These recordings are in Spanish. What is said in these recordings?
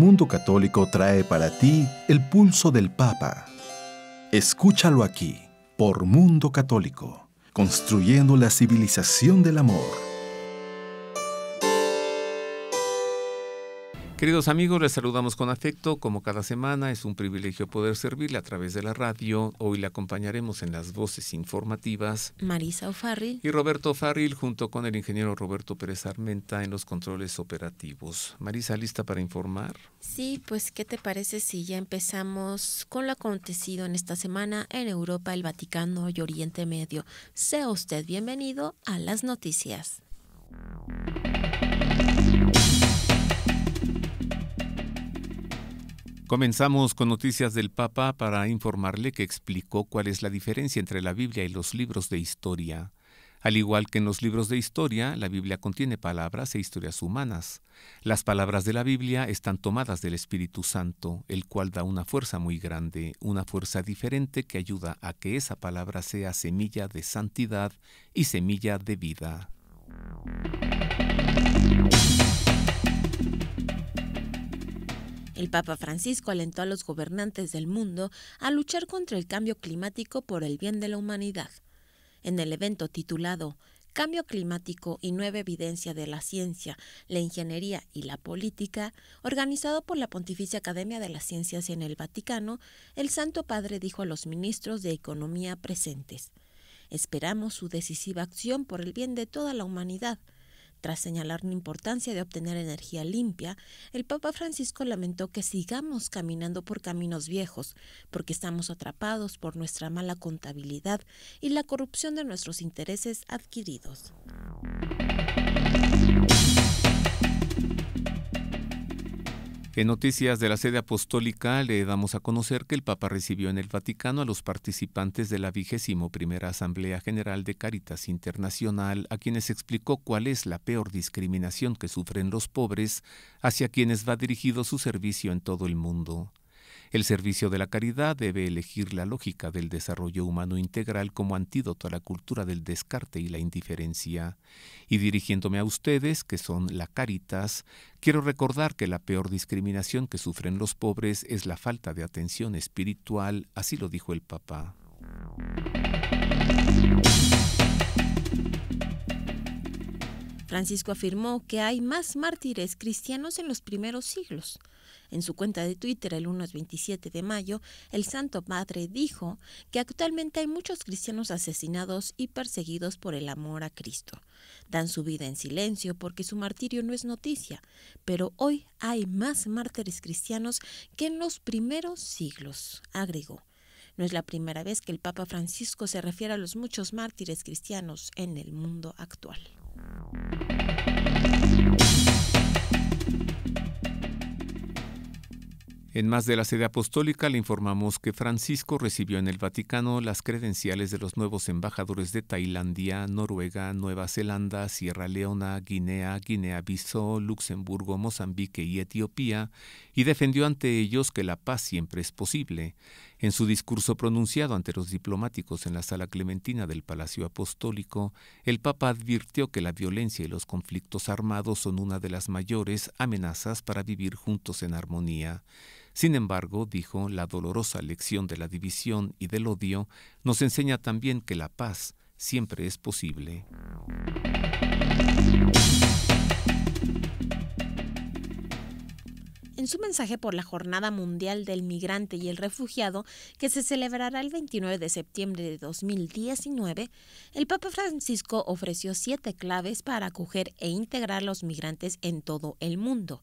Mundo Católico trae para ti el pulso del Papa. Escúchalo aquí, por Mundo Católico, construyendo la civilización del amor Queridos amigos, les saludamos con afecto. Como cada semana, es un privilegio poder servirle a través de la radio. Hoy le acompañaremos en las voces informativas. Marisa O'Farrill. Y Roberto O'Farrill, junto con el ingeniero Roberto Pérez Armenta, en los controles operativos. Marisa, ¿lista para informar? Sí, pues, ¿qué te parece si ya empezamos con lo acontecido en esta semana en Europa, el Vaticano y Oriente Medio? Sea usted bienvenido a las noticias. Comenzamos con noticias del Papa para informarle que explicó cuál es la diferencia entre la Biblia y los libros de historia. Al igual que en los libros de historia, la Biblia contiene palabras e historias humanas. Las palabras de la Biblia están tomadas del Espíritu Santo, el cual da una fuerza muy grande, una fuerza diferente que ayuda a que esa palabra sea semilla de santidad y semilla de vida. El Papa Francisco alentó a los gobernantes del mundo a luchar contra el cambio climático por el bien de la humanidad. En el evento titulado Cambio Climático y Nueva Evidencia de la Ciencia, la Ingeniería y la Política, organizado por la Pontificia Academia de las Ciencias en el Vaticano, el Santo Padre dijo a los ministros de Economía presentes, Esperamos su decisiva acción por el bien de toda la humanidad. Tras señalar la importancia de obtener energía limpia, el Papa Francisco lamentó que sigamos caminando por caminos viejos, porque estamos atrapados por nuestra mala contabilidad y la corrupción de nuestros intereses adquiridos. En noticias de la sede apostólica le damos a conocer que el Papa recibió en el Vaticano a los participantes de la vigésimo primera Asamblea General de Caritas Internacional, a quienes explicó cuál es la peor discriminación que sufren los pobres, hacia quienes va dirigido su servicio en todo el mundo. El servicio de la caridad debe elegir la lógica del desarrollo humano integral como antídoto a la cultura del descarte y la indiferencia. Y dirigiéndome a ustedes, que son la caritas, quiero recordar que la peor discriminación que sufren los pobres es la falta de atención espiritual, así lo dijo el Papa. Francisco afirmó que hay más mártires cristianos en los primeros siglos en su cuenta de Twitter el lunes 27 de mayo, el Santo Padre dijo que actualmente hay muchos cristianos asesinados y perseguidos por el amor a Cristo. Dan su vida en silencio porque su martirio no es noticia, pero hoy hay más mártires cristianos que en los primeros siglos, agregó. No es la primera vez que el Papa Francisco se refiere a los muchos mártires cristianos en el mundo actual. En más de la sede apostólica le informamos que Francisco recibió en el Vaticano las credenciales de los nuevos embajadores de Tailandia, Noruega, Nueva Zelanda, Sierra Leona, Guinea, Guinea-Bissau, Luxemburgo, Mozambique y Etiopía, y defendió ante ellos que la paz siempre es posible, en su discurso pronunciado ante los diplomáticos en la sala clementina del Palacio Apostólico, el Papa advirtió que la violencia y los conflictos armados son una de las mayores amenazas para vivir juntos en armonía. Sin embargo, dijo, la dolorosa lección de la división y del odio nos enseña también que la paz siempre es posible. en su mensaje por la Jornada Mundial del Migrante y el Refugiado, que se celebrará el 29 de septiembre de 2019, el Papa Francisco ofreció siete claves para acoger e integrar a los migrantes en todo el mundo.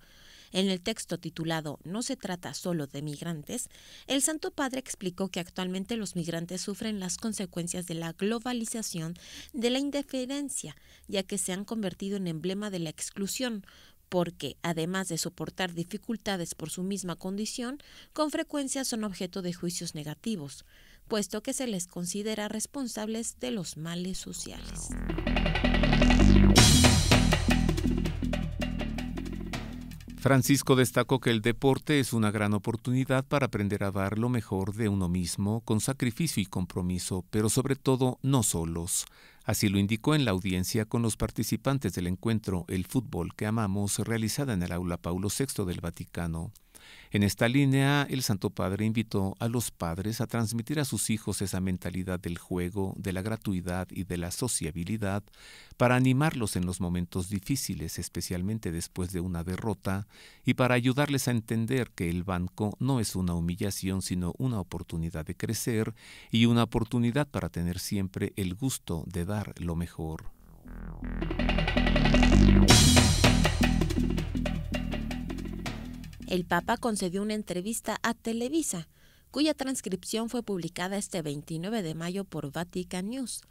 En el texto titulado No se trata solo de migrantes, el Santo Padre explicó que actualmente los migrantes sufren las consecuencias de la globalización de la indiferencia, ya que se han convertido en emblema de la exclusión, porque, además de soportar dificultades por su misma condición, con frecuencia son objeto de juicios negativos, puesto que se les considera responsables de los males sociales. Francisco destacó que el deporte es una gran oportunidad para aprender a dar lo mejor de uno mismo con sacrificio y compromiso, pero sobre todo no solos. Así lo indicó en la audiencia con los participantes del encuentro El fútbol que amamos realizada en el aula Paulo VI del Vaticano. En esta línea, el Santo Padre invitó a los padres a transmitir a sus hijos esa mentalidad del juego, de la gratuidad y de la sociabilidad para animarlos en los momentos difíciles, especialmente después de una derrota, y para ayudarles a entender que el banco no es una humillación, sino una oportunidad de crecer y una oportunidad para tener siempre el gusto de dar lo mejor el Papa concedió una entrevista a Televisa, cuya transcripción fue publicada este 29 de mayo por Vatican News.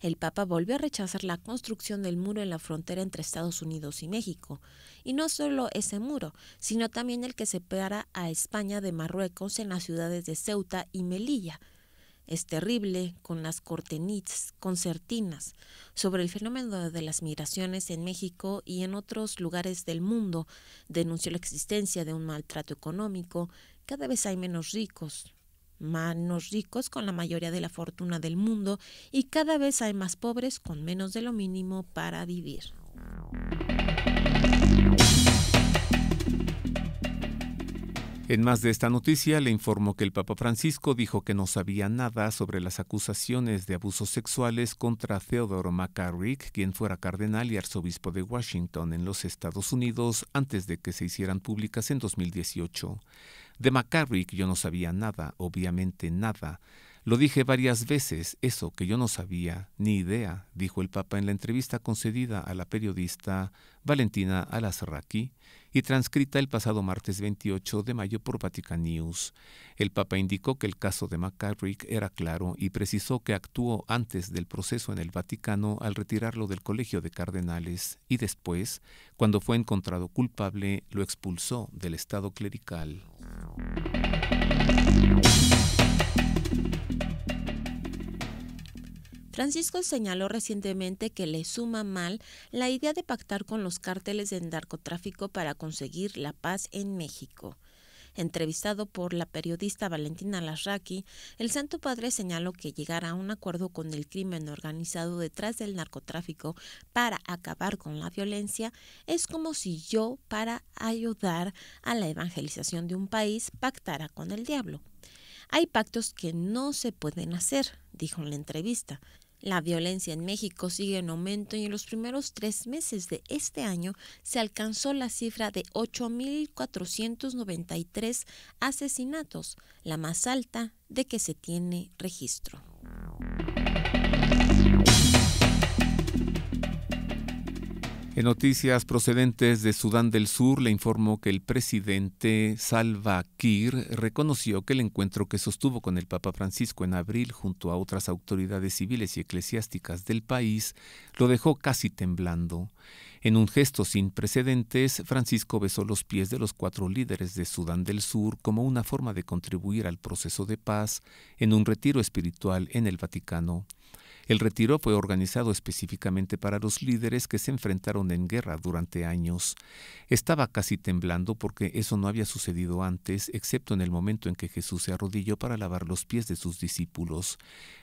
El Papa volvió a rechazar la construcción del muro en la frontera entre Estados Unidos y México, y no solo ese muro, sino también el que separa a España de Marruecos en las ciudades de Ceuta y Melilla, es terrible con las corteniz, concertinas sobre el fenómeno de las migraciones en México y en otros lugares del mundo. Denunció la existencia de un maltrato económico. Cada vez hay menos ricos, menos ricos con la mayoría de la fortuna del mundo y cada vez hay más pobres con menos de lo mínimo para vivir. En más de esta noticia le informó que el Papa Francisco dijo que no sabía nada sobre las acusaciones de abusos sexuales contra Theodore McCarrick, quien fuera cardenal y arzobispo de Washington en los Estados Unidos antes de que se hicieran públicas en 2018. De McCarrick yo no sabía nada, obviamente nada. Lo dije varias veces, eso que yo no sabía, ni idea, dijo el Papa en la entrevista concedida a la periodista Valentina Alasraqui y transcrita el pasado martes 28 de mayo por Vatican News. El Papa indicó que el caso de McCarrick era claro y precisó que actuó antes del proceso en el Vaticano al retirarlo del Colegio de Cardenales y después, cuando fue encontrado culpable, lo expulsó del Estado clerical. Francisco señaló recientemente que le suma mal la idea de pactar con los cárteles de narcotráfico para conseguir la paz en México. Entrevistado por la periodista Valentina Larraqui, el Santo Padre señaló que llegar a un acuerdo con el crimen organizado detrás del narcotráfico para acabar con la violencia es como si yo, para ayudar a la evangelización de un país, pactara con el diablo. Hay pactos que no se pueden hacer, dijo en la entrevista. La violencia en México sigue en aumento y en los primeros tres meses de este año se alcanzó la cifra de 8.493 asesinatos, la más alta de que se tiene registro. En noticias procedentes de Sudán del Sur le informo que el presidente Salva Kiir reconoció que el encuentro que sostuvo con el Papa Francisco en abril junto a otras autoridades civiles y eclesiásticas del país lo dejó casi temblando. En un gesto sin precedentes, Francisco besó los pies de los cuatro líderes de Sudán del Sur como una forma de contribuir al proceso de paz en un retiro espiritual en el Vaticano. El retiro fue organizado específicamente para los líderes que se enfrentaron en guerra durante años. Estaba casi temblando porque eso no había sucedido antes, excepto en el momento en que Jesús se arrodilló para lavar los pies de sus discípulos.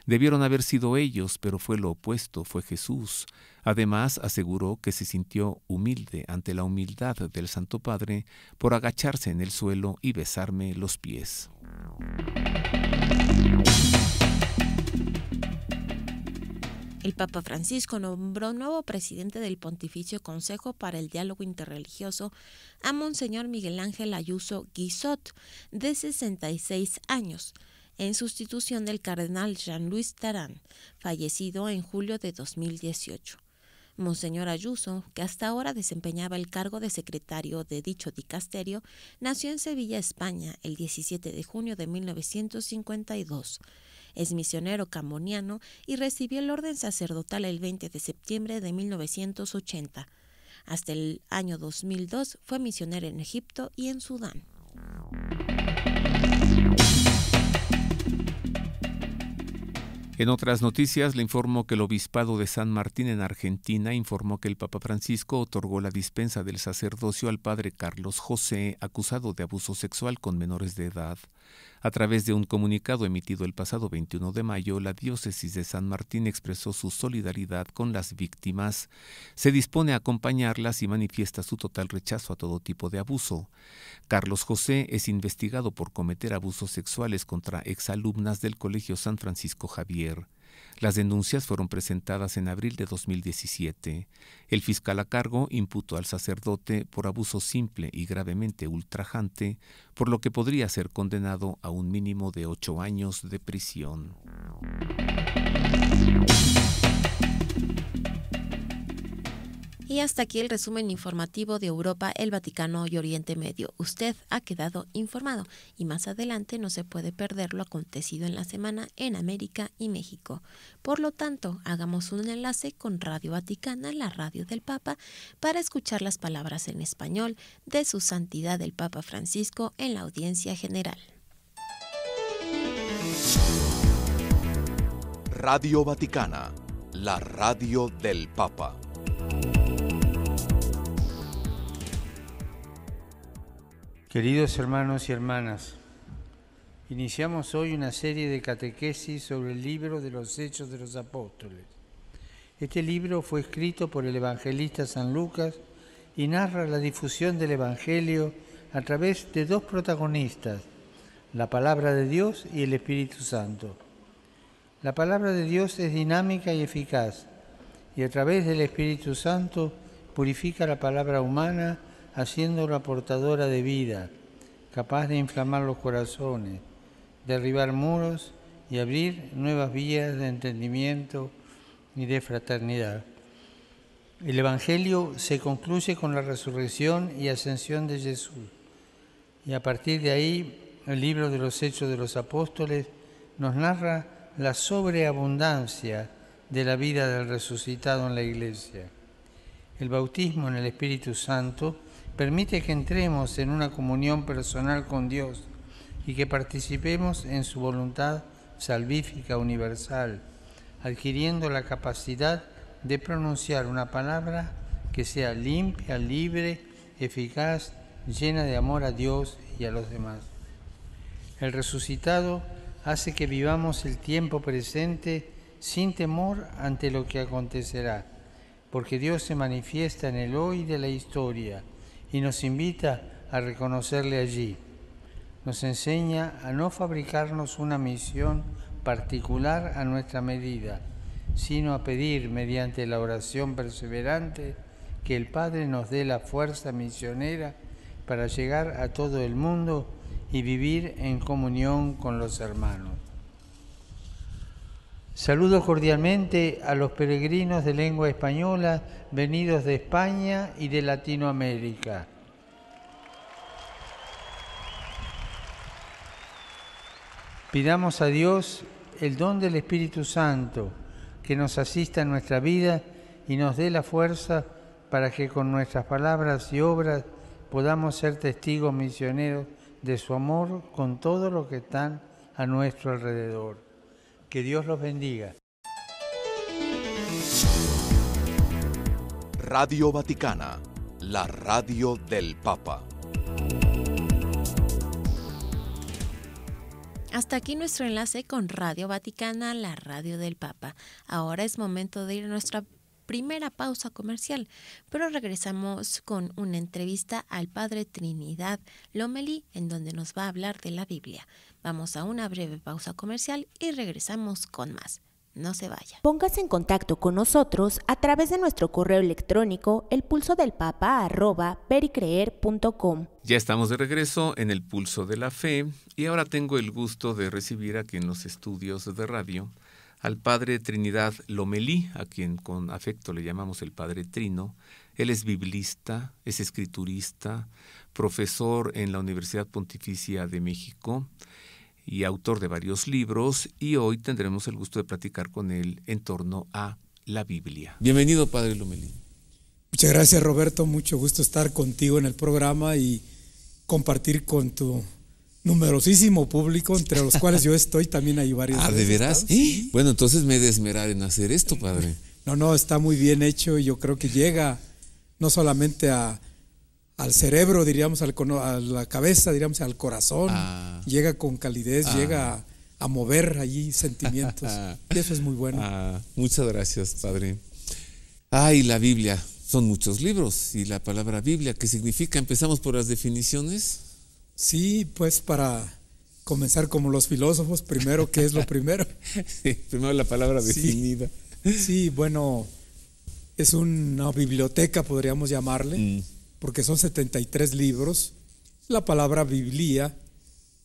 Debieron haber sido ellos, pero fue lo opuesto, fue Jesús. Además, aseguró que se sintió humilde ante la humildad del Santo Padre por agacharse en el suelo y besarme los pies. El Papa Francisco nombró nuevo presidente del Pontificio Consejo para el Diálogo Interreligioso a Monseñor Miguel Ángel Ayuso Guisot, de 66 años, en sustitución del cardenal Jean-Louis Tarán, fallecido en julio de 2018. Monseñor Ayuso, que hasta ahora desempeñaba el cargo de secretario de dicho dicasterio, nació en Sevilla, España, el 17 de junio de 1952. Es misionero camoniano y recibió el orden sacerdotal el 20 de septiembre de 1980. Hasta el año 2002 fue misionero en Egipto y en Sudán. En otras noticias, le informo que el Obispado de San Martín en Argentina informó que el Papa Francisco otorgó la dispensa del sacerdocio al padre Carlos José, acusado de abuso sexual con menores de edad. A través de un comunicado emitido el pasado 21 de mayo, la diócesis de San Martín expresó su solidaridad con las víctimas, se dispone a acompañarlas y manifiesta su total rechazo a todo tipo de abuso. Carlos José es investigado por cometer abusos sexuales contra exalumnas del Colegio San Francisco Javier. Las denuncias fueron presentadas en abril de 2017. El fiscal a cargo imputó al sacerdote por abuso simple y gravemente ultrajante, por lo que podría ser condenado a un mínimo de ocho años de prisión. Y hasta aquí el resumen informativo de Europa, el Vaticano y Oriente Medio. Usted ha quedado informado y más adelante no se puede perder lo acontecido en la semana en América y México. Por lo tanto, hagamos un enlace con Radio Vaticana, la radio del Papa, para escuchar las palabras en español de su santidad el Papa Francisco en la audiencia general. Radio Vaticana, la radio del Papa. Queridos hermanos y hermanas, iniciamos hoy una serie de catequesis sobre el libro de los Hechos de los Apóstoles. Este libro fue escrito por el evangelista San Lucas y narra la difusión del Evangelio a través de dos protagonistas, la palabra de Dios y el Espíritu Santo. La palabra de Dios es dinámica y eficaz, y a través del Espíritu Santo purifica la palabra humana haciéndola portadora de vida, capaz de inflamar los corazones, derribar muros y abrir nuevas vías de entendimiento y de fraternidad. El Evangelio se concluye con la resurrección y ascensión de Jesús. Y a partir de ahí, el libro de los Hechos de los Apóstoles nos narra la sobreabundancia de la vida del resucitado en la iglesia. El bautismo en el Espíritu Santo Permite que entremos en una comunión personal con Dios y que participemos en su voluntad salvífica universal, adquiriendo la capacidad de pronunciar una palabra que sea limpia, libre, eficaz, llena de amor a Dios y a los demás. El resucitado hace que vivamos el tiempo presente sin temor ante lo que acontecerá, porque Dios se manifiesta en el hoy de la historia y nos invita a reconocerle allí. Nos enseña a no fabricarnos una misión particular a nuestra medida, sino a pedir mediante la oración perseverante que el Padre nos dé la fuerza misionera para llegar a todo el mundo y vivir en comunión con los hermanos. Saludo cordialmente a los peregrinos de lengua española venidos de España y de Latinoamérica. Pidamos a Dios el don del Espíritu Santo que nos asista en nuestra vida y nos dé la fuerza para que con nuestras palabras y obras podamos ser testigos misioneros de su amor con todo lo que están a nuestro alrededor. Que Dios los bendiga. Radio Vaticana, la radio del Papa. Hasta aquí nuestro enlace con Radio Vaticana, la radio del Papa. Ahora es momento de ir a nuestra primera pausa comercial, pero regresamos con una entrevista al Padre Trinidad Lomeli, en donde nos va a hablar de la Biblia. Vamos a una breve pausa comercial y regresamos con más. No se vaya. Póngase en contacto con nosotros a través de nuestro correo electrónico el del papa Ya estamos de regreso en el pulso de la fe y ahora tengo el gusto de recibir aquí en los estudios de radio al padre Trinidad Lomelí, a quien con afecto le llamamos el padre Trino. Él es biblista, es escriturista, profesor en la Universidad Pontificia de México y autor de varios libros, y hoy tendremos el gusto de platicar con él en torno a la Biblia. Bienvenido, Padre Lomelín. Muchas gracias, Roberto. Mucho gusto estar contigo en el programa y compartir con tu numerosísimo público, entre los cuales yo estoy también hay varios. Ah, de veras. ¿Eh? Bueno, entonces me he de en hacer esto, padre. No, no, está muy bien hecho y yo creo que llega no solamente a al cerebro, diríamos, al, a la cabeza, diríamos, al corazón. Ah. Llega con calidez, ah. llega a, mover allí sentimientos. y eso es muy bueno. Ah, muchas gracias, Padre. Ay, la Biblia. Son muchos libros. Y la palabra Biblia, ¿qué significa? Empezamos por las definiciones. Sí, pues para comenzar como los filósofos, primero, ¿qué es lo primero? primero la palabra definida. Sí, bueno, es una biblioteca, podríamos llamarle. Mm porque son 73 libros. La palabra Biblia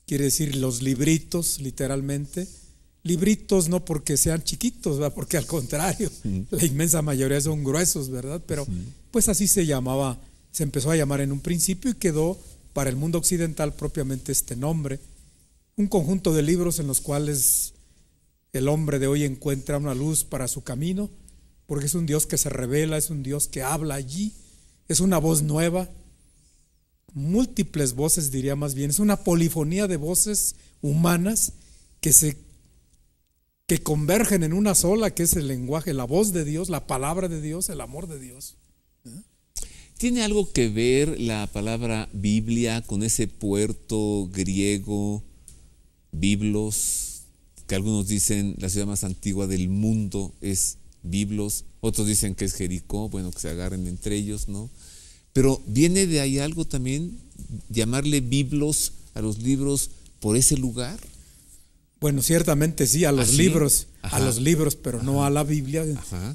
quiere decir los libritos, literalmente. Libritos no porque sean chiquitos, porque al contrario, la inmensa mayoría son gruesos, ¿verdad? Pero pues así se llamaba, se empezó a llamar en un principio y quedó para el mundo occidental propiamente este nombre. Un conjunto de libros en los cuales el hombre de hoy encuentra una luz para su camino, porque es un Dios que se revela, es un Dios que habla allí es una voz nueva, múltiples voces diría más bien, es una polifonía de voces humanas que se que convergen en una sola, que es el lenguaje, la voz de Dios, la palabra de Dios, el amor de Dios. ¿Tiene algo que ver la palabra Biblia con ese puerto griego, Biblos, que algunos dicen la ciudad más antigua del mundo es Biblos, otros dicen que es Jericó, bueno, que se agarren entre ellos, ¿no? Pero viene de ahí algo también, llamarle Biblos a los libros por ese lugar. Bueno, ciertamente sí, a los ¿Ah, libros, a los libros, pero no a la Biblia,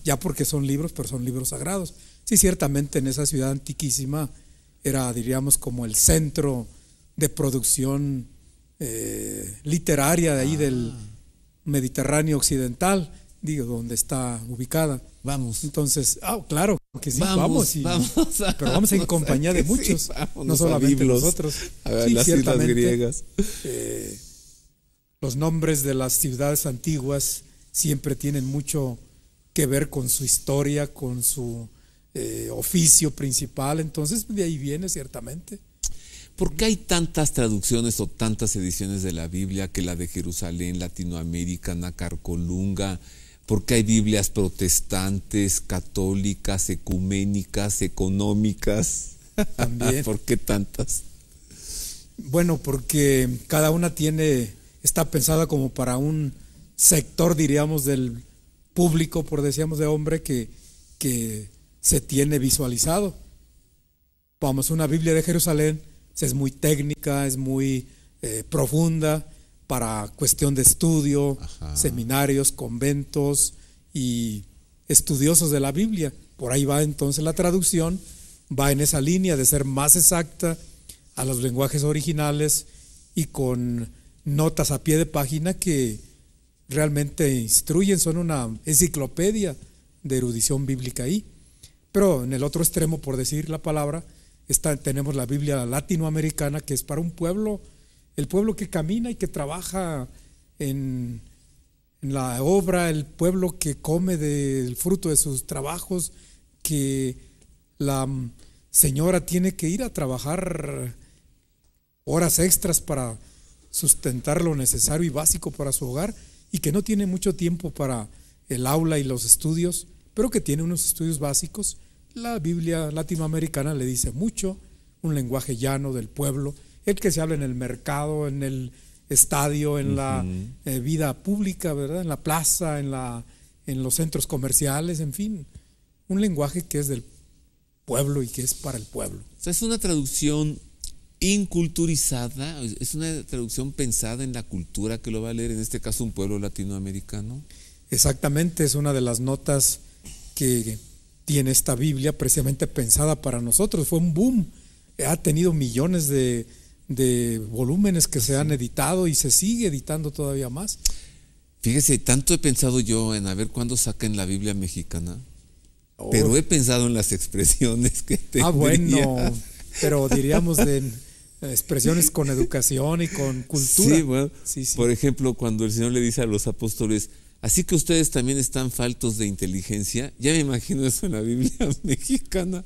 ya porque son libros, pero son libros sagrados. Sí, ciertamente en esa ciudad antiquísima era, diríamos, como el centro de producción eh, literaria de ahí ah. del Mediterráneo occidental digo, donde está ubicada. Vamos. Entonces, ah, claro vamos. vamos, pero vamos en compañía de muchos, no solamente nosotros. A las ciudades griegas. Eh, los nombres de las ciudades antiguas siempre tienen mucho que ver con su historia, con su eh, oficio principal, entonces de ahí viene ciertamente. ¿Por qué hay tantas traducciones o tantas ediciones de la Biblia que la de Jerusalén, Latinoamérica, Nacarcolunga, porque hay Biblias protestantes, católicas, ecuménicas, económicas. También. ¿Por qué tantas? Bueno, porque cada una tiene, está pensada como para un sector, diríamos, del público, por decíamos, de hombre que, que se tiene visualizado. Vamos, una Biblia de Jerusalén es muy técnica, es muy eh, profunda, para cuestión de estudio, seminarios, conventos y estudiosos de la Biblia. Por ahí va entonces la traducción, va en esa línea de ser más exacta a los lenguajes originales y con notas a pie de página que realmente instruyen, son una enciclopedia de erudición bíblica ahí. Pero en el otro extremo, por decir la palabra, está, tenemos la Biblia latinoamericana que es para un pueblo el pueblo que camina y que trabaja en, la obra, el pueblo que come del fruto de sus trabajos, que la señora tiene que ir a trabajar horas extras para sustentar lo necesario y básico para su hogar y que no tiene mucho tiempo para el aula y los estudios, pero que tiene unos estudios básicos. La Biblia latinoamericana le dice mucho, un lenguaje llano del pueblo el que se habla en el mercado, en el estadio, en la eh, vida pública, ¿verdad? En la plaza, en, la, en los centros comerciales, en fin. Un lenguaje que es del pueblo y que es para el pueblo. O sea, es una traducción inculturizada, es una traducción pensada en la cultura que lo va a leer, en este caso un pueblo latinoamericano. Exactamente, es una de las notas que tiene esta Biblia precisamente pensada para nosotros. Fue un boom, ha tenido millones de de volúmenes que se han editado y se sigue editando todavía más. Fíjese, tanto he pensado yo en a ver cuándo sacan la Biblia mexicana, oh. pero he pensado en las expresiones que Ah, bueno, pero diríamos de expresiones con educación y con cultura. Sí, bueno, por ejemplo, cuando el Señor le dice a los apóstoles, así que ustedes también están faltos de inteligencia, ya me imagino eso en la Biblia mexicana,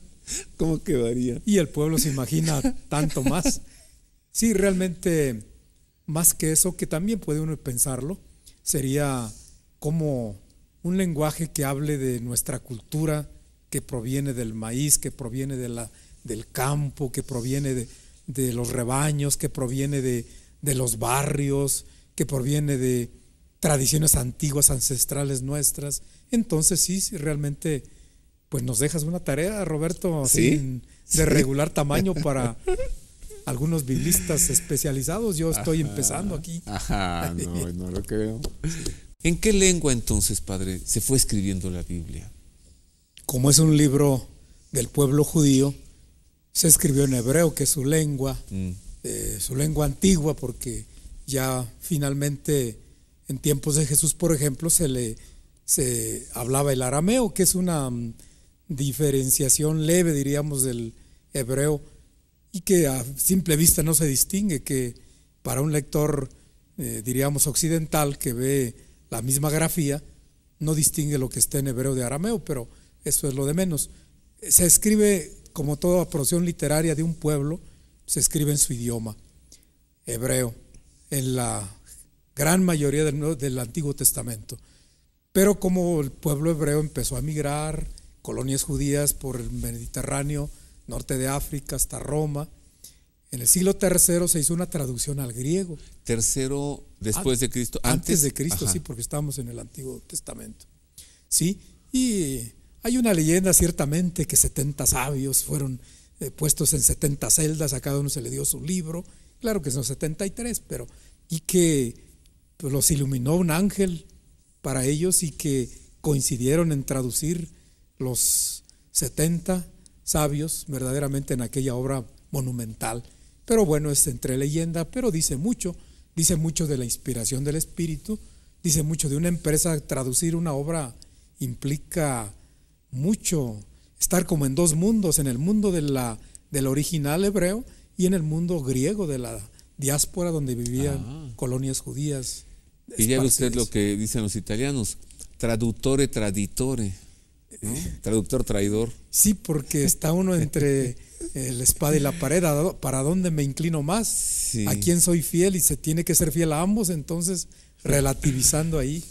¿cómo quedaría? Y el pueblo se imagina tanto más. Sí, realmente, más que eso, que también puede uno pensarlo, sería como un lenguaje que hable de nuestra cultura, que proviene del maíz, que proviene de la, del campo, que proviene de, los rebaños, que proviene de, los barrios, que proviene de tradiciones antiguas, ancestrales nuestras. Entonces sí, realmente, pues nos dejas una tarea, Roberto, de regular tamaño para algunos biblistas especializados. Yo estoy empezando aquí. Ajá, no, lo creo. ¿En qué lengua entonces, padre, se fue escribiendo la Biblia? Como es un libro del pueblo judío, se escribió en hebreo, que es su lengua, mm. eh, su lengua antigua, porque ya finalmente en tiempos de Jesús, por ejemplo, se le se hablaba el arameo, que es una mm, diferenciación leve, diríamos, del hebreo y que a simple vista no se distingue, que para un lector, eh, diríamos, occidental que ve la misma grafía, no distingue lo que está en hebreo de arameo, pero eso es lo de menos. Se escribe, como toda producción literaria de un pueblo, se escribe en su idioma, hebreo, en la gran mayoría del, del Antiguo Testamento. Pero como el pueblo hebreo empezó a migrar, colonias judías por el Mediterráneo, norte de África hasta Roma. En el siglo III se hizo una traducción al griego. Tercero después de Cristo. Antes, de Cristo, sí, porque estamos en el Antiguo Testamento. Sí, y hay una leyenda ciertamente que 70 sabios fueron eh, puestos en 70 celdas, a cada uno se le dio su libro, claro que son 73, pero y que pues, los iluminó un ángel para ellos y que coincidieron en traducir los 70 sabios verdaderamente en aquella obra monumental. Pero bueno, es entre leyenda, pero dice mucho, dice mucho de la inspiración del Espíritu, dice mucho de una empresa, traducir una obra implica mucho, estar como en dos mundos, en el mundo de la, del original hebreo y en el mundo griego de la diáspora donde vivían ah. colonias judías. Y ya usted lo que dicen los italianos, traductore, traditore. Traductor traidor. Sí, porque está uno entre la espada y la pared, ¿para dónde me inclino más? ¿A quién soy fiel? Y se tiene que ser fiel a ambos, entonces relativizando ahí,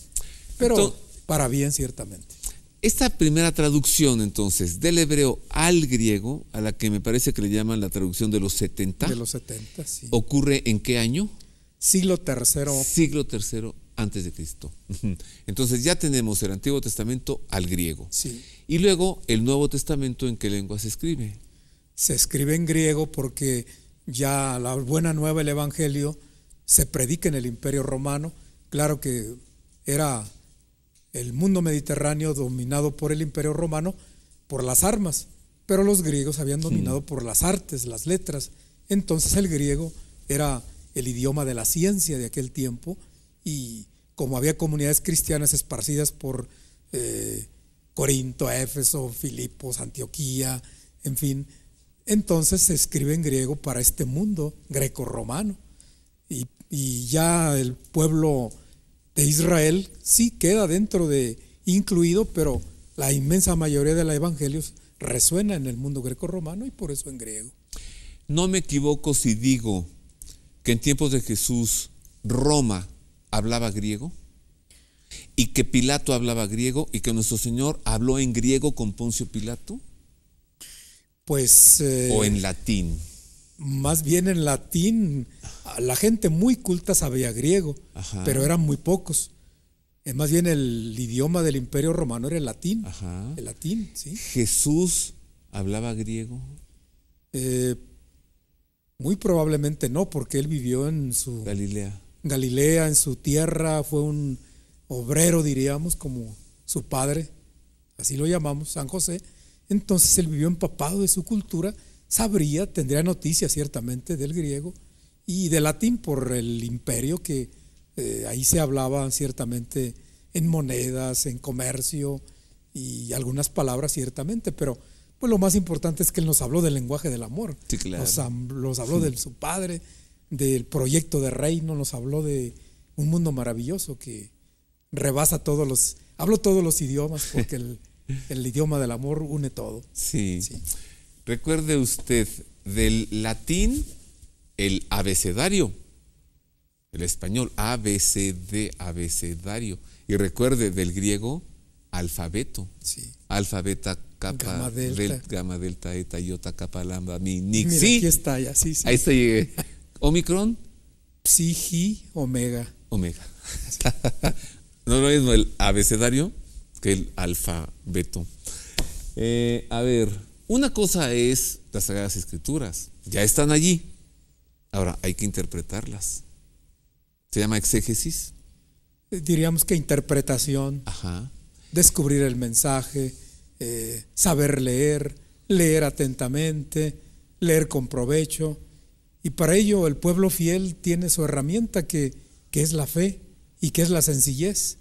pero para bien ciertamente. Esta primera traducción entonces del hebreo al griego, a la que me parece que le llaman la traducción de los 70, de los 70 ¿ocurre en qué año? Siglo tercero. Siglo tercero antes de Cristo. Entonces ya tenemos el Antiguo Testamento al griego. Y luego el Nuevo Testamento, ¿en qué lengua se escribe? Se escribe en griego porque ya la buena nueva el Evangelio se predica en el Imperio Romano. Claro que era el mundo mediterráneo dominado por el Imperio Romano por las armas, pero los griegos habían hmm. dominado por las artes, las letras. Entonces el griego era el idioma de la ciencia de aquel tiempo y como había comunidades cristianas esparcidas por eh, Corinto, Éfeso, Filipos, Antioquía, en fin, entonces se escribe en griego para este mundo greco-romano. Y, ya el pueblo de Israel sí queda dentro de incluido, pero la inmensa mayoría de los evangelios resuena en el mundo greco-romano y por eso en griego. No me equivoco si digo que en tiempos de Jesús Roma hablaba griego y que Pilato hablaba griego y que nuestro Señor habló en griego con Poncio Pilato? Pues... Eh, ¿O en latín? Más bien en latín. La gente muy culta sabía griego, pero eran muy pocos. Es más bien el idioma del imperio romano era el latín. El latín, sí. Jesús hablaba griego. Eh, muy probablemente no, porque él vivió en su Galilea. Galilea, en su tierra, fue un obrero, diríamos, como su padre, así lo llamamos, San José. Entonces él vivió empapado de su cultura, sabría, tendría noticias ciertamente del griego y del latín por el imperio que eh, ahí se hablaba ciertamente en monedas, en comercio y algunas palabras ciertamente, pero pues lo más importante es que él nos habló del lenguaje del amor, sí, nos, habló de su padre, del proyecto de reino, nos habló de un mundo maravilloso que rebasa todos los, hablo todos los idiomas porque el, el idioma del amor une todo. Sí. Recuerde usted, del latín, el abecedario, el español, ABCD, abecedario. Y recuerde, del griego, alfabeto. Sí. Alfabeta, capa, gamma delta. gamma delta, eta, iota, capa, lambda, mi, nix. aquí está ya, sí, sí. Ahí está Omicron, psi, omega. Omega. no lo mismo el abecedario que el alfabeto. Eh, a ver, una cosa es las Sagradas Escrituras, ya están allí. Ahora, hay que interpretarlas. Se llama exégesis. Eh, diríamos que interpretación. Ajá. Descubrir el mensaje, eh, saber leer, leer atentamente, leer con provecho y para ello el pueblo fiel tiene su herramienta que, que es la fe y que es la sencillez.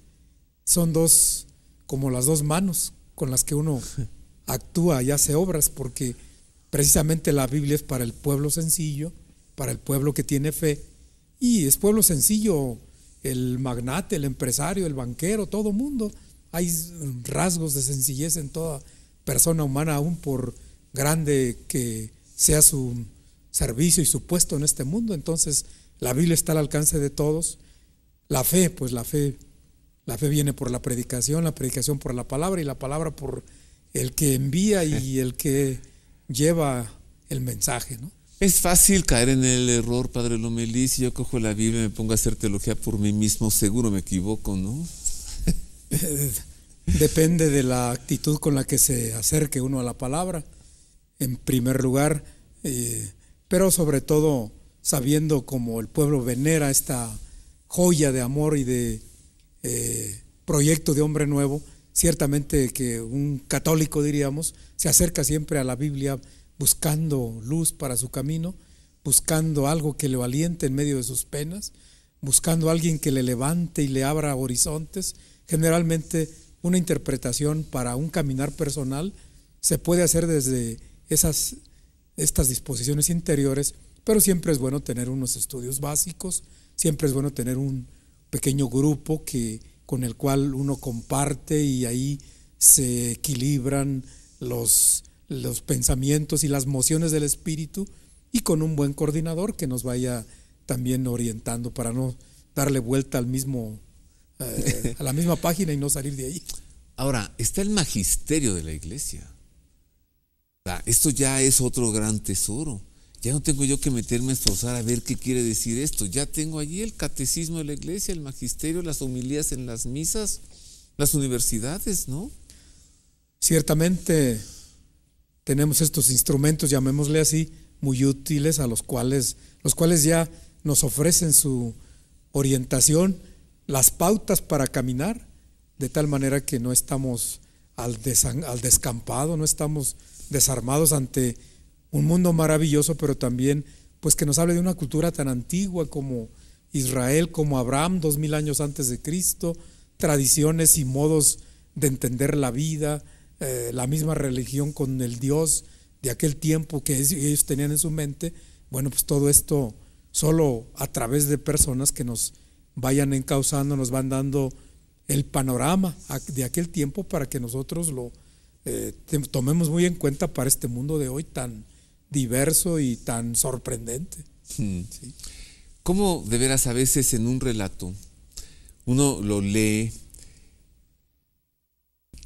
Son dos, como las dos manos con las que uno actúa y hace obras, porque precisamente la Biblia es para el pueblo sencillo, para el pueblo que tiene fe. Y es pueblo sencillo el magnate, el empresario, el banquero, todo mundo. Hay rasgos de sencillez en toda persona humana, aún por grande que sea su servicio y su puesto en este mundo. Entonces, la Biblia está al alcance de todos. La fe, pues la fe, la fe viene por la predicación, la predicación por la palabra y la palabra por el que envía y el que lleva el mensaje, Es fácil caer en el error, Padre Lomelí, si yo cojo la Biblia y me pongo a hacer teología por mí mismo, seguro me equivoco, ¿no? Depende de la actitud con la que se acerque uno a la palabra. En primer lugar, eh, pero sobre todo sabiendo cómo el pueblo venera esta joya de amor y de eh, proyecto de hombre nuevo, ciertamente que un católico, diríamos, se acerca siempre a la Biblia buscando luz para su camino, buscando algo que le aliente en medio de sus penas, buscando alguien que le levante y le abra horizontes. Generalmente una interpretación para un caminar personal se puede hacer desde esas estas disposiciones interiores, pero siempre es bueno tener unos estudios básicos, siempre es bueno tener un pequeño grupo que, con el cual uno comparte y ahí se equilibran los, los pensamientos y las mociones del espíritu y con un buen coordinador que nos vaya también orientando para no darle vuelta al mismo eh, a la misma página y no salir de ahí. Ahora, está el magisterio de la iglesia. Esto ya es otro gran tesoro. Ya no tengo yo que meterme a esforzar a ver qué quiere decir esto. Ya tengo allí el catecismo de la iglesia, el magisterio, las homilías en las misas, las universidades, ¿no? Ciertamente tenemos estos instrumentos, llamémosle así, muy útiles a los cuales, los cuales ya nos ofrecen su orientación, las pautas para caminar, de tal manera que no estamos al descampado, no estamos desarmados ante un mundo maravilloso, pero también pues que nos hable de una cultura tan antigua como Israel, como Abraham, dos mil años antes de Cristo, tradiciones y modos de entender la vida, eh, la misma religión con el Dios de aquel tiempo que ellos tenían en su mente. Bueno, pues todo esto solo a través de personas que nos vayan encauzando, nos van dando el panorama de aquel tiempo para que nosotros lo eh, tomemos muy en cuenta para este mundo de hoy tan diverso y tan sorprendente. Hmm. ¿Cómo de veras a veces en un relato uno lo lee,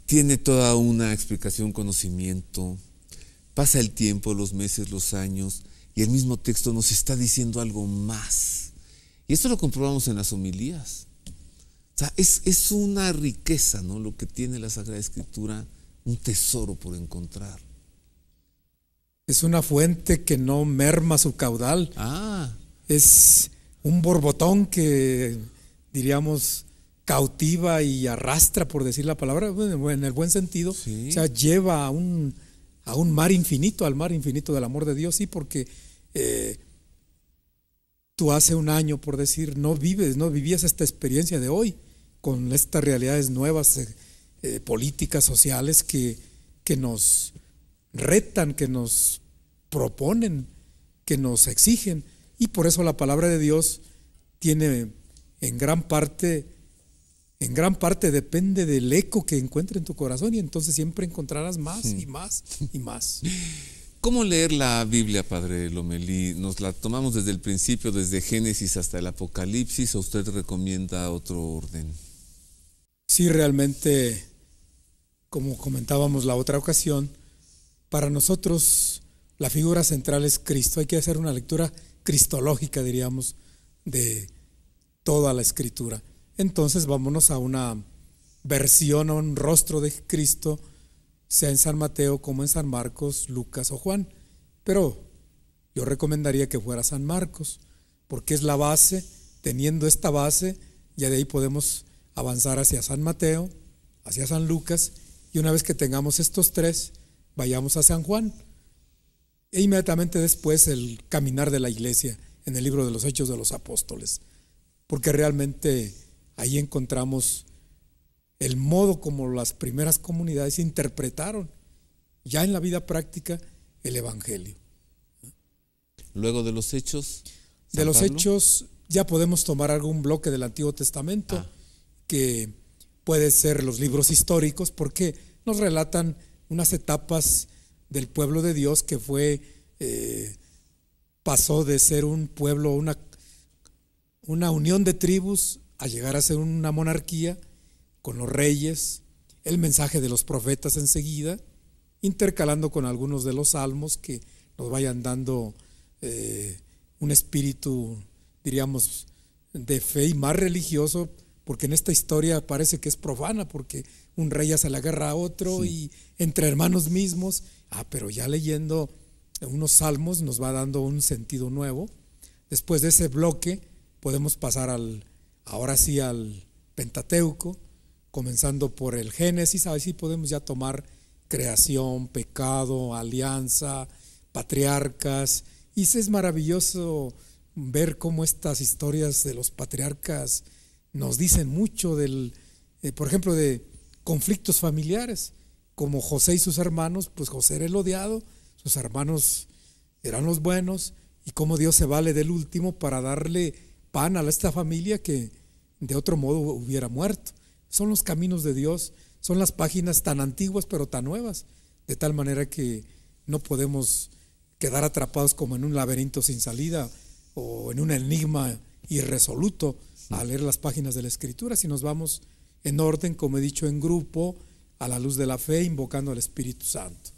tiene toda una explicación, conocimiento, pasa el tiempo, los meses, los años, y el mismo texto nos está diciendo algo más? Y esto lo comprobamos en las homilías. O sea, es, es una riqueza ¿no? lo que tiene la Sagrada Escritura un tesoro por encontrar. Es una fuente que no merma su caudal. Ah. Es un borbotón que, diríamos, cautiva y arrastra, por decir la palabra, en el buen sentido. O sea, lleva a un, a un mar infinito, al mar infinito del amor de Dios. Sí, porque eh, tú hace un año, por decir, no vives, no vivías esta experiencia de hoy, con estas realidades nuevas eh, eh, políticas sociales que, que nos retan, que nos proponen, que nos exigen. Y por eso la palabra de Dios tiene en gran parte, en gran parte depende del eco que encuentre en tu corazón y entonces siempre encontrarás más y hmm. más y más. ¿Cómo leer la Biblia, Padre Lomelí? Nos la tomamos desde el principio, desde Génesis hasta el Apocalipsis, o usted recomienda otro orden? Sí, realmente como comentábamos la otra ocasión, para nosotros la figura central es Cristo. Hay que hacer una lectura cristológica, diríamos, de toda la escritura. Entonces vámonos a una versión, o un rostro de Cristo, sea en San Mateo como en San Marcos, Lucas o Juan. Pero yo recomendaría que fuera San Marcos, porque es la base, teniendo esta base, ya de ahí podemos avanzar hacia San Mateo, hacia San Lucas y una vez que tengamos estos tres, vayamos a San Juan. E inmediatamente después el caminar de la iglesia en el libro de los Hechos de los Apóstoles. Porque realmente ahí encontramos el modo como las primeras comunidades interpretaron ya en la vida práctica el Evangelio. Luego de los hechos. De los hechos ya podemos tomar algún bloque del Antiguo Testamento ah. que puede ser los libros históricos, porque nos relatan unas etapas del pueblo de Dios que fue, eh, pasó de ser un pueblo, una, una unión de tribus, a llegar a ser una monarquía con los reyes, el mensaje de los profetas enseguida, intercalando con algunos de los salmos que nos vayan dando eh, un espíritu, diríamos, de fe y más religioso, porque en esta historia parece que es profana, porque un rey hace la guerra a otro y entre hermanos mismos. Ah, pero ya leyendo unos salmos nos va dando un sentido nuevo. Después de ese bloque podemos pasar al, ahora sí al Pentateuco, comenzando por el Génesis, si podemos ya tomar creación, pecado, alianza, patriarcas. Y es maravilloso ver cómo estas historias de los patriarcas nos dicen mucho del, eh, por ejemplo, de conflictos familiares, como José y sus hermanos, pues José era el odiado, sus hermanos eran los buenos, y cómo Dios se vale del último para darle pan a esta familia que de otro modo hubiera muerto. Son los caminos de Dios, son las páginas tan antiguas pero tan nuevas, de tal manera que no podemos quedar atrapados como en un laberinto sin salida o en un enigma irresoluto a leer las páginas de la Escritura, si nos vamos en orden, como he dicho, en grupo, a la luz de la fe, invocando al Espíritu Santo.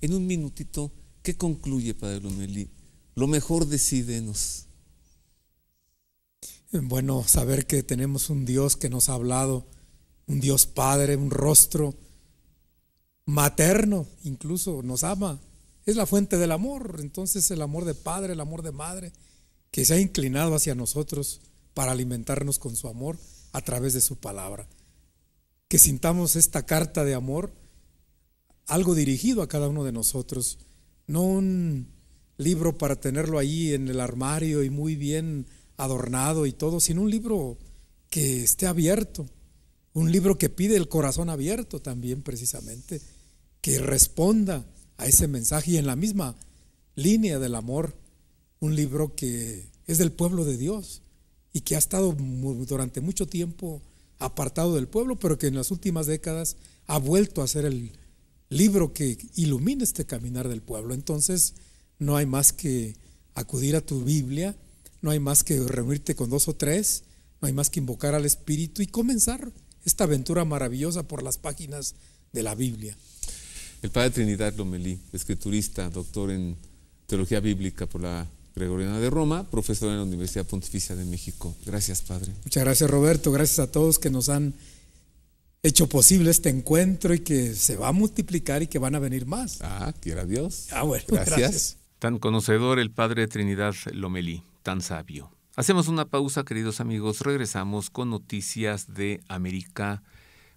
En un minutito, ¿qué concluye, Padre Lomelí? Lo mejor decídenos. Eh, bueno, saber que tenemos un Dios que nos ha hablado, un Dios Padre, un rostro materno, incluso nos ama. Es la fuente del amor, entonces el amor de padre, el amor de madre, que se ha inclinado hacia nosotros para alimentarnos con su amor a través de su palabra. Que sintamos esta carta de amor, algo dirigido a cada uno de nosotros, no un libro para tenerlo ahí en el armario y muy bien adornado y todo, sino un libro que esté abierto, un libro que pide el corazón abierto también precisamente, que responda a ese mensaje y en la misma línea del amor, un libro que es del pueblo de Dios, y que ha estado durante mucho tiempo apartado del pueblo, pero que en las últimas décadas ha vuelto a ser el libro que ilumina este caminar del pueblo. Entonces, no hay más que acudir a tu Biblia, no hay más que reunirte con dos o tres, no hay más que invocar al Espíritu y comenzar esta aventura maravillosa por las páginas de la Biblia. El padre Trinidad Lomelí, escriturista, doctor en teología bíblica por la Gregoriana de Roma, profesora en la Universidad Pontificia de México. Gracias, Padre. Muchas gracias, Roberto. Gracias a todos que nos han hecho posible este encuentro y que se va a multiplicar y que van a venir más. Ah, quiera Dios. Ah, bueno. Gracias. gracias. Tan conocedor el Padre Trinidad Lomelí, tan sabio. Hacemos una pausa, queridos amigos. Regresamos con noticias de América,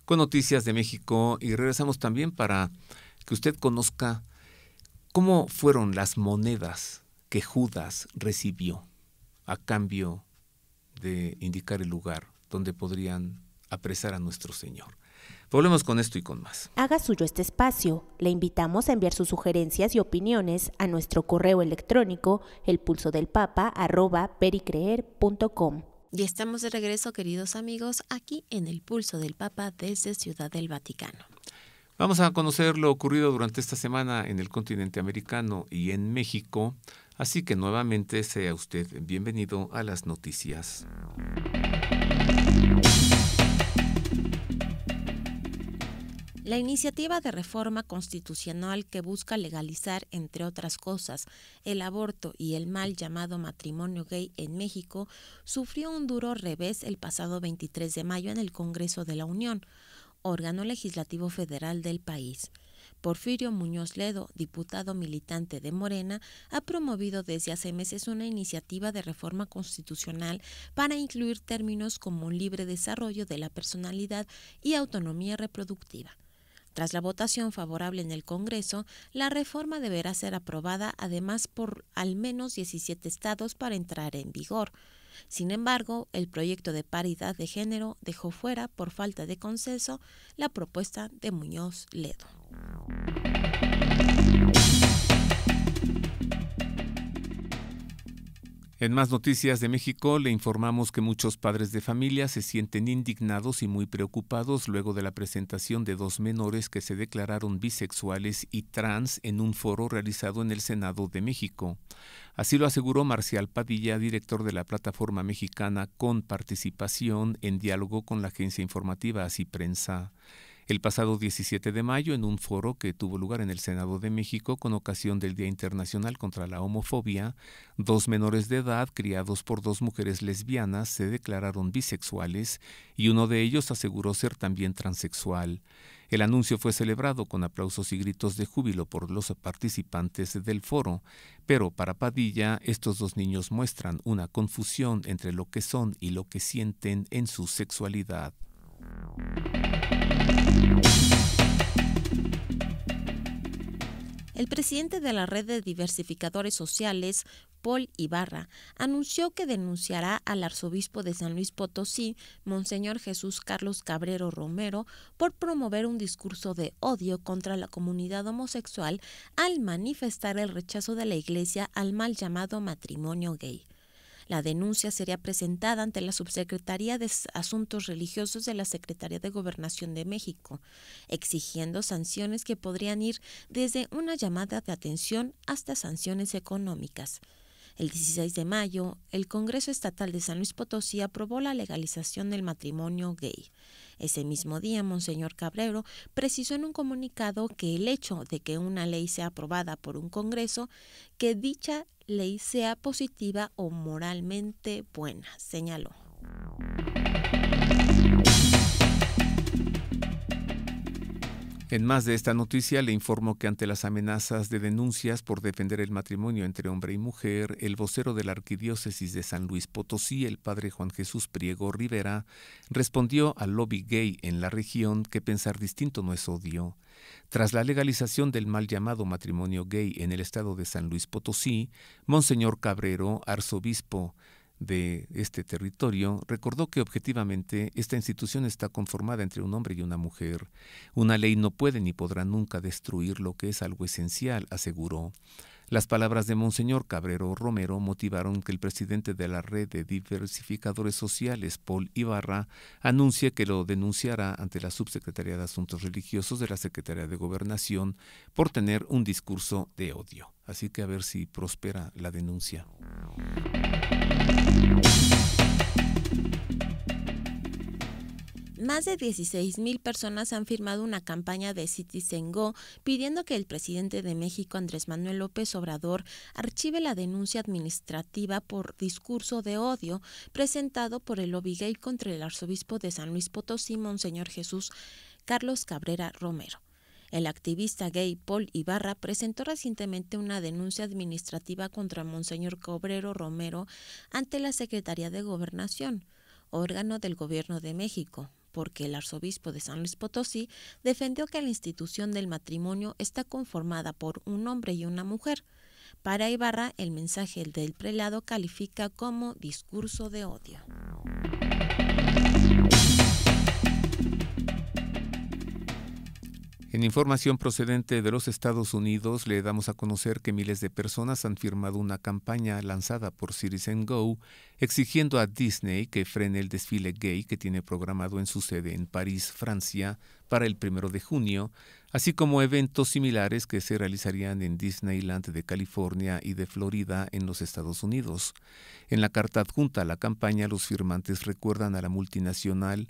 con noticias de México y regresamos también para que usted conozca cómo fueron las monedas que Judas recibió a cambio de indicar el lugar donde podrían apresar a nuestro Señor. Volvemos con esto y con más. Haga suyo este espacio. Le invitamos a enviar sus sugerencias y opiniones a nuestro correo electrónico elpulsodelpapa@pericreer.com. Y estamos de regreso, queridos amigos, aquí en El Pulso del Papa desde Ciudad del Vaticano. Vamos a conocer lo ocurrido durante esta semana en el continente americano y en México Así que nuevamente sea usted bienvenido a las noticias. La iniciativa de reforma constitucional que busca legalizar, entre otras cosas, el aborto y el mal llamado matrimonio gay en México sufrió un duro revés el pasado 23 de mayo en el Congreso de la Unión, órgano legislativo federal del país. Porfirio Muñoz Ledo, diputado militante de Morena, ha promovido desde hace meses una iniciativa de reforma constitucional para incluir términos como libre desarrollo de la personalidad y autonomía reproductiva. Tras la votación favorable en el Congreso, la reforma deberá ser aprobada además por al menos 17 estados para entrar en vigor. Sin embargo, el proyecto de paridad de género dejó fuera, por falta de consenso, la propuesta de Muñoz Ledo. En más noticias de México le informamos que muchos padres de familia se sienten indignados y muy preocupados luego de la presentación de dos menores que se declararon bisexuales y trans en un foro realizado en el Senado de México. Así lo aseguró Marcial Padilla, director de la plataforma mexicana con participación en diálogo con la agencia informativa Así Prensa el pasado 17 de mayo en un foro que tuvo lugar en el Senado de México con ocasión del Día Internacional contra la Homofobia, dos menores de edad criados por dos mujeres lesbianas se declararon bisexuales y uno de ellos aseguró ser también transexual. El anuncio fue celebrado con aplausos y gritos de júbilo por los participantes del foro, pero para Padilla estos dos niños muestran una confusión entre lo que son y lo que sienten en su sexualidad. El presidente de la red de diversificadores sociales, Paul Ibarra, anunció que denunciará al arzobispo de San Luis Potosí, Monseñor Jesús Carlos Cabrero Romero, por promover un discurso de odio contra la comunidad homosexual al manifestar el rechazo de la Iglesia al mal llamado matrimonio gay. La denuncia sería presentada ante la Subsecretaría de Asuntos Religiosos de la Secretaría de Gobernación de México, exigiendo sanciones que podrían ir desde una llamada de atención hasta sanciones económicas. El 16 de mayo, el Congreso Estatal de San Luis Potosí aprobó la legalización del matrimonio gay. Ese mismo día, Monseñor Cabrero precisó en un comunicado que el hecho de que una ley sea aprobada por un Congreso, que dicha ley sea positiva o moralmente buena, señaló. En más de esta noticia le informo que ante las amenazas de denuncias por defender el matrimonio entre hombre y mujer, el vocero de la Arquidiócesis de San Luis Potosí, el padre Juan Jesús Priego Rivera, respondió al lobby gay en la región que pensar distinto no es odio, tras la legalización del mal llamado matrimonio gay en el estado de San Luis Potosí, Monseñor Cabrero, arzobispo de este territorio, recordó que objetivamente esta institución está conformada entre un hombre y una mujer. Una ley no puede ni podrá nunca destruir lo que es algo esencial, aseguró. Las palabras de Monseñor Cabrero Romero motivaron que el presidente de la red de diversificadores sociales, Paul Ibarra, anuncie que lo denunciará ante la Subsecretaría de Asuntos Religiosos de la Secretaría de Gobernación por tener un discurso de odio. Así que a ver si prospera la denuncia. más de 16.000 personas han firmado una campaña de Citizen Go pidiendo que el presidente de México, Andrés Manuel López Obrador, archive la denuncia administrativa por discurso de odio presentado por el lobby gay contra el arzobispo de San Luis Potosí, Monseñor Jesús Carlos Cabrera Romero. El activista gay Paul Ibarra presentó recientemente una denuncia administrativa contra Monseñor Cobrero Romero ante la Secretaría de Gobernación, órgano del Gobierno de México, porque el arzobispo de San Luis Potosí defendió que la institución del matrimonio está conformada por un hombre y una mujer. Para Ibarra, el mensaje del prelado califica como discurso de odio. En información procedente de los Estados Unidos, le damos a conocer que miles de personas han firmado una campaña lanzada por Citizen Go exigiendo a Disney que frene el desfile gay que tiene programado en su sede en París, Francia, para el primero de junio, así como eventos similares que se realizarían en Disneyland de California y de Florida en los Estados Unidos. En la carta adjunta a la campaña, los firmantes recuerdan a la multinacional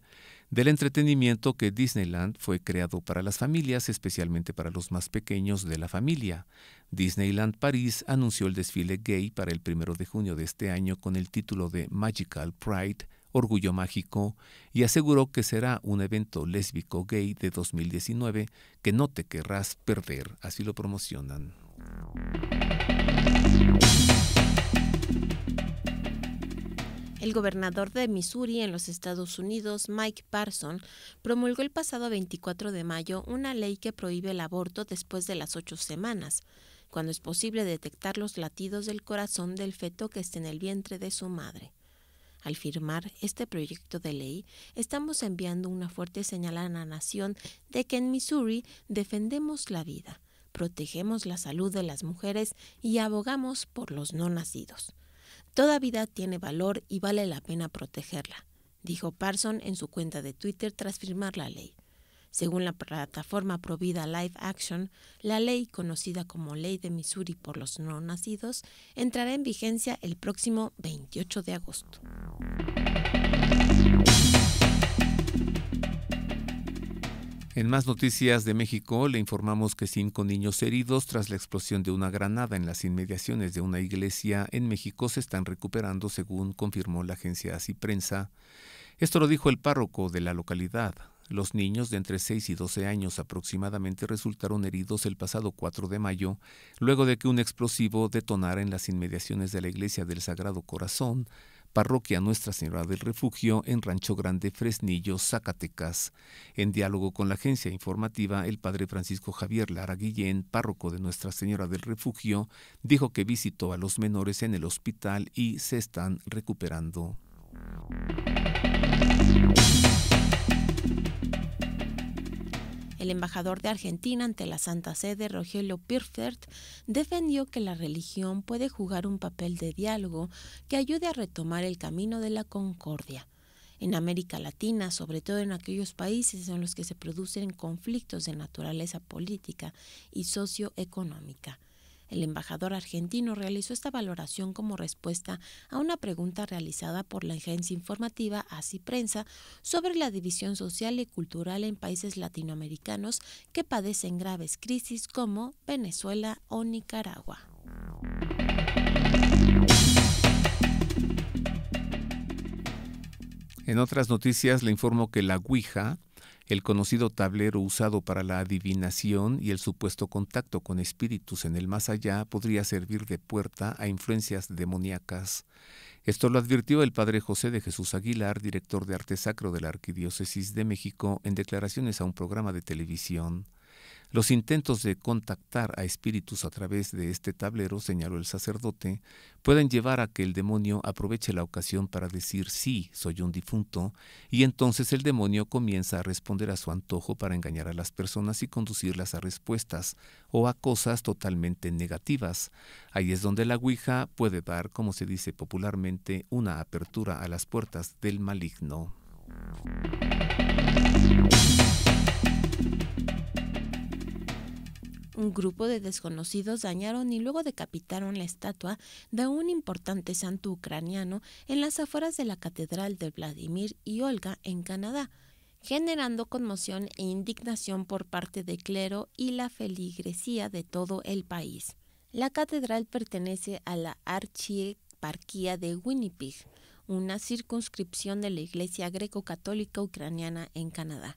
del entretenimiento que Disneyland fue creado para las familias, especialmente para los más pequeños de la familia. Disneyland París anunció el desfile gay para el primero de junio de este año con el título de Magical Pride Orgullo Mágico y aseguró que será un evento lésbico gay de 2019 que no te querrás perder, así lo promocionan. El gobernador de Missouri en los Estados Unidos, Mike Parson, promulgó el pasado 24 de mayo una ley que prohíbe el aborto después de las ocho semanas, cuando es posible detectar los latidos del corazón del feto que está en el vientre de su madre. Al firmar este proyecto de ley, estamos enviando una fuerte señal a la nación de que en Missouri defendemos la vida, protegemos la salud de las mujeres y abogamos por los no nacidos. Toda vida tiene valor y vale la pena protegerla, dijo Parson en su cuenta de Twitter tras firmar la ley. Según la plataforma Provida Live Action, la ley, conocida como Ley de Missouri por los no nacidos, entrará en vigencia el próximo 28 de agosto. En más noticias de México, le informamos que cinco niños heridos tras la explosión de una granada en las inmediaciones de una iglesia en México se están recuperando, según confirmó la agencia Así Prensa. Esto lo dijo el párroco de la localidad. Los niños de entre 6 y 12 años aproximadamente resultaron heridos el pasado 4 de mayo, luego de que un explosivo detonara en las inmediaciones de la iglesia del Sagrado Corazón, Parroquia Nuestra Señora del Refugio en Rancho Grande, Fresnillo, Zacatecas. En diálogo con la agencia informativa, el padre Francisco Javier Lara Guillén, párroco de Nuestra Señora del Refugio, dijo que visitó a los menores en el hospital y se están recuperando. El embajador de Argentina ante la Santa Sede, Rogelio Pirfert, defendió que la religión puede jugar un papel de diálogo que ayude a retomar el camino de la concordia. En América Latina, sobre todo en aquellos países en los que se producen conflictos de naturaleza política y socioeconómica. El embajador argentino realizó esta valoración como respuesta a una pregunta realizada por la agencia informativa ASI Prensa sobre la división social y cultural en países latinoamericanos que padecen graves crisis como Venezuela o Nicaragua. En otras noticias le informo que la Ouija el conocido tablero usado para la adivinación y el supuesto contacto con espíritus en el más allá podría servir de puerta a influencias demoníacas. Esto lo advirtió el padre José de Jesús Aguilar, director de arte sacro de la Arquidiócesis de México, en declaraciones a un programa de televisión. Los intentos de contactar a espíritus a través de este tablero, señaló el sacerdote, pueden llevar a que el demonio aproveche la ocasión para decir sí, soy un difunto, y entonces el demonio comienza a responder a su antojo para engañar a las personas y conducirlas a respuestas o a cosas totalmente negativas. Ahí es donde la Ouija puede dar, como se dice popularmente, una apertura a las puertas del maligno. Un grupo de desconocidos dañaron y luego decapitaron la estatua de un importante santo ucraniano en las afueras de la Catedral de Vladimir y Olga en Canadá, generando conmoción e indignación por parte de clero y la feligresía de todo el país. La catedral pertenece a la Archieparquía de Winnipeg, una circunscripción de la Iglesia Greco-Católica Ucraniana en Canadá.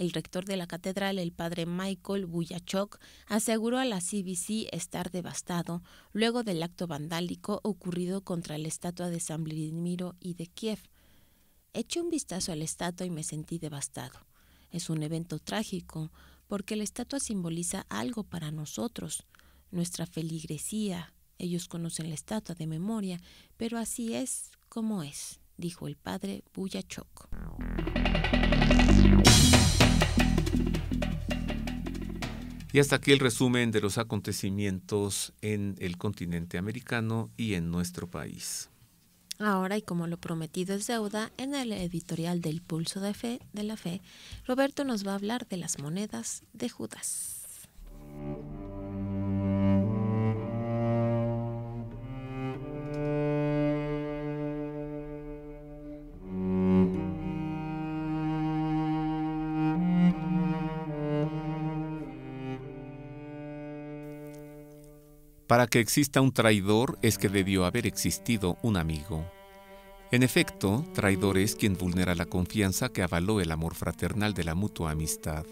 El rector de la catedral, el padre Michael Buyachok, aseguró a la CBC estar devastado luego del acto vandálico ocurrido contra la estatua de San Vladimiro y de Kiev. Eché un vistazo a la estatua y me sentí devastado. Es un evento trágico, porque la estatua simboliza algo para nosotros, nuestra feligresía. Ellos conocen la estatua de memoria, pero así es como es, dijo el padre Buyachok. Y hasta aquí el resumen de los acontecimientos en el continente americano y en nuestro país. Ahora, y como lo prometido es deuda, en el editorial del Pulso de Fe de la Fe, Roberto nos va a hablar de las monedas de Judas. Para que exista un traidor es que debió haber existido un amigo. En efecto, traidor es quien vulnera la confianza que avaló el amor fraternal de la mutua amistad.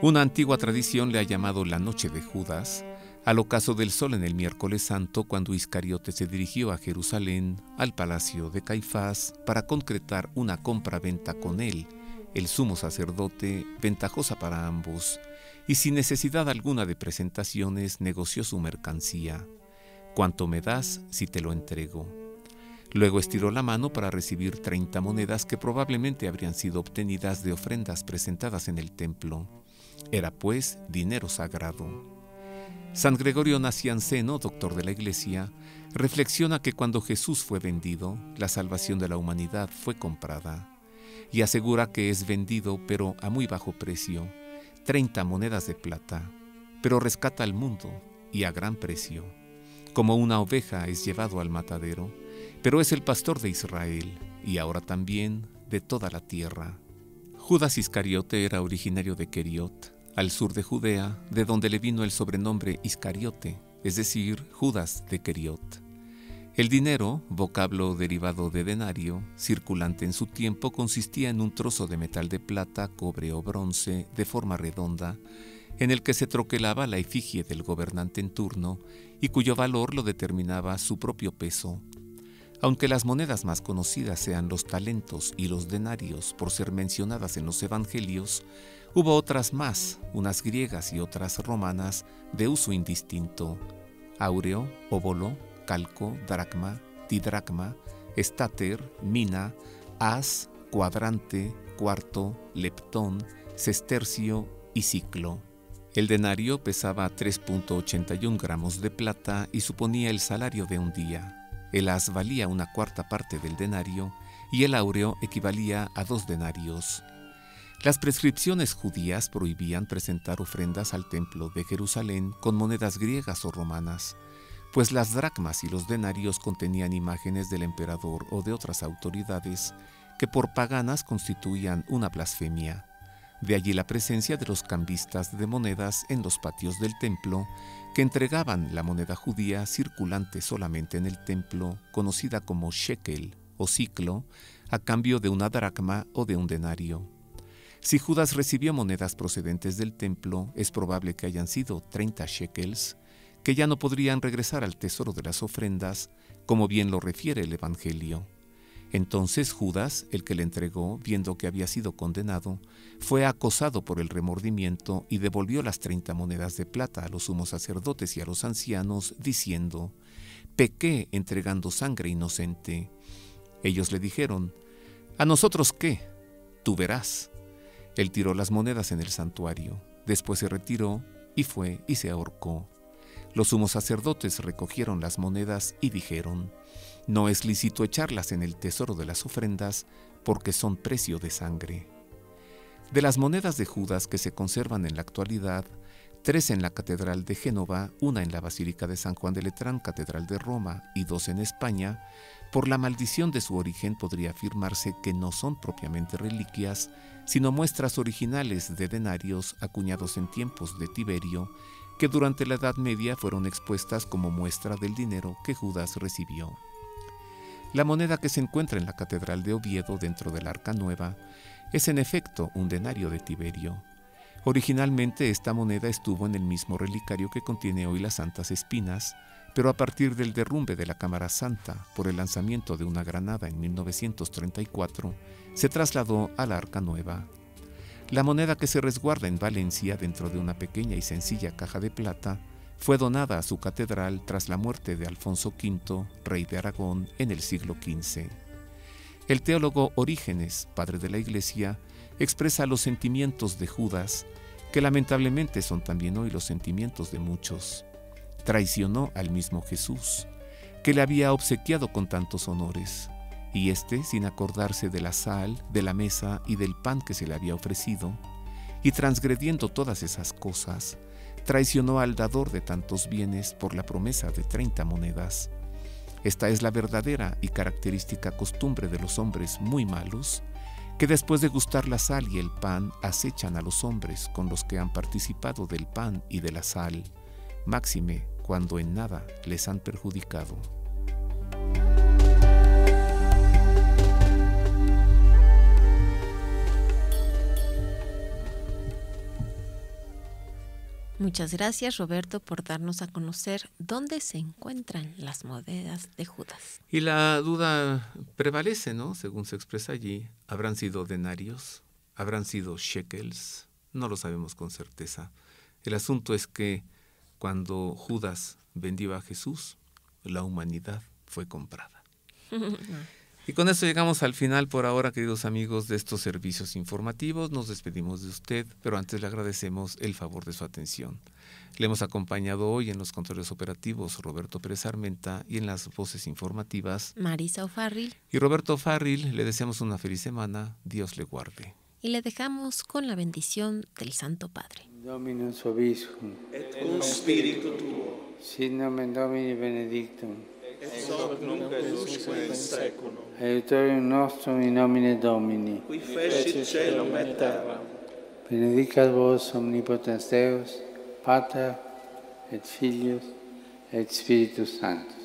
Una antigua tradición le ha llamado la noche de Judas, al ocaso del sol en el miércoles santo cuando Iscariote se dirigió a Jerusalén, al palacio de Caifás, para concretar una compra-venta con él, el sumo sacerdote, ventajosa para ambos, y sin necesidad alguna de presentaciones negoció su mercancía. cuánto me das si te lo entrego. Luego estiró la mano para recibir 30 monedas que probablemente habrían sido obtenidas de ofrendas presentadas en el templo. Era pues dinero sagrado. San Gregorio Nacianceno, doctor de la Iglesia, reflexiona que cuando Jesús fue vendido, la salvación de la humanidad fue comprada, y asegura que es vendido pero a muy bajo precio, 30 monedas de plata, pero rescata al mundo y a gran precio. Como una oveja es llevado al matadero, pero es el pastor de Israel y ahora también de toda la tierra. Judas Iscariote era originario de Keriot, al sur de Judea, de donde le vino el sobrenombre Iscariote, es decir, Judas de Keriot. El dinero, vocablo derivado de denario, circulante en su tiempo, consistía en un trozo de metal de plata, cobre o bronce de forma redonda, en el que se troquelaba la efigie del gobernante en turno y cuyo valor lo determinaba su propio peso. Aunque las monedas más conocidas sean los talentos y los denarios por ser mencionadas en los evangelios, hubo otras más, unas griegas y otras romanas, de uso indistinto, áureo, óvolo, calco, dracma, didracma, estáter, mina, as, cuadrante, cuarto, leptón, sestercio y ciclo. El denario pesaba 3.81 gramos de plata y suponía el salario de un día. El as valía una cuarta parte del denario y el áureo equivalía a dos denarios. Las prescripciones judías prohibían presentar ofrendas al templo de Jerusalén con monedas griegas o romanas pues las dracmas y los denarios contenían imágenes del emperador o de otras autoridades que por paganas constituían una blasfemia. De allí la presencia de los cambistas de monedas en los patios del templo, que entregaban la moneda judía circulante solamente en el templo, conocida como shekel o ciclo, a cambio de una dracma o de un denario. Si Judas recibió monedas procedentes del templo, es probable que hayan sido 30 shekels, que ya no podrían regresar al tesoro de las ofrendas, como bien lo refiere el Evangelio. Entonces Judas, el que le entregó, viendo que había sido condenado, fue acosado por el remordimiento y devolvió las treinta monedas de plata a los sumos sacerdotes y a los ancianos, diciendo, Pequé entregando sangre inocente. Ellos le dijeron, ¿A nosotros qué? Tú verás. Él tiró las monedas en el santuario, después se retiró y fue y se ahorcó. Los sumos sacerdotes recogieron las monedas y dijeron, No es lícito echarlas en el tesoro de las ofrendas, porque son precio de sangre. De las monedas de Judas que se conservan en la actualidad, tres en la Catedral de Génova, una en la Basílica de San Juan de Letrán, Catedral de Roma, y dos en España, por la maldición de su origen podría afirmarse que no son propiamente reliquias, sino muestras originales de denarios acuñados en tiempos de Tiberio que durante la Edad Media fueron expuestas como muestra del dinero que Judas recibió. La moneda que se encuentra en la Catedral de Oviedo dentro del Arca Nueva es en efecto un denario de Tiberio. Originalmente esta moneda estuvo en el mismo relicario que contiene hoy las Santas Espinas, pero a partir del derrumbe de la Cámara Santa por el lanzamiento de una granada en 1934, se trasladó al Arca Nueva la moneda que se resguarda en Valencia dentro de una pequeña y sencilla caja de plata fue donada a su catedral tras la muerte de Alfonso V, rey de Aragón, en el siglo XV. El teólogo Orígenes, padre de la Iglesia, expresa los sentimientos de Judas, que lamentablemente son también hoy los sentimientos de muchos. Traicionó al mismo Jesús, que le había obsequiado con tantos honores y éste, sin acordarse de la sal, de la mesa y del pan que se le había ofrecido, y transgrediendo todas esas cosas, traicionó al dador de tantos bienes por la promesa de treinta monedas. Esta es la verdadera y característica costumbre de los hombres muy malos, que después de gustar la sal y el pan acechan a los hombres con los que han participado del pan y de la sal, máxime cuando en nada les han perjudicado. Muchas gracias Roberto por darnos a conocer dónde se encuentran las monedas de Judas. Y la duda prevalece, ¿no? Según se expresa allí, ¿habrán sido denarios? ¿Habrán sido shekels? No lo sabemos con certeza. El asunto es que cuando Judas vendió a Jesús, la humanidad fue comprada. Y con esto llegamos al final por ahora, queridos amigos de estos servicios informativos. Nos despedimos de usted, pero antes le agradecemos el favor de su atención. Le hemos acompañado hoy en los controles operativos Roberto Pérez Armenta y en las voces informativas Marisa O'Farrill. Y Roberto Farril, le deseamos una feliz semana. Dios le guarde. Y le dejamos con la bendición del Santo Padre. Dominus Et spiritu tuo. nomen benedictum. Et Aiutorium nostrum in nomine Domini. Qui cielo Benedicat vos omnipotens Deus, Pater et Filius et Spiritus Sanctus.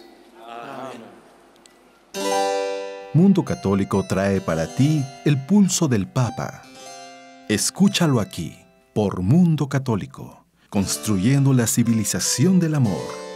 Amén. Mundo Católico trae para ti el pulso del Papa. Escúchalo aquí, por Mundo Católico, construyendo la civilización del amor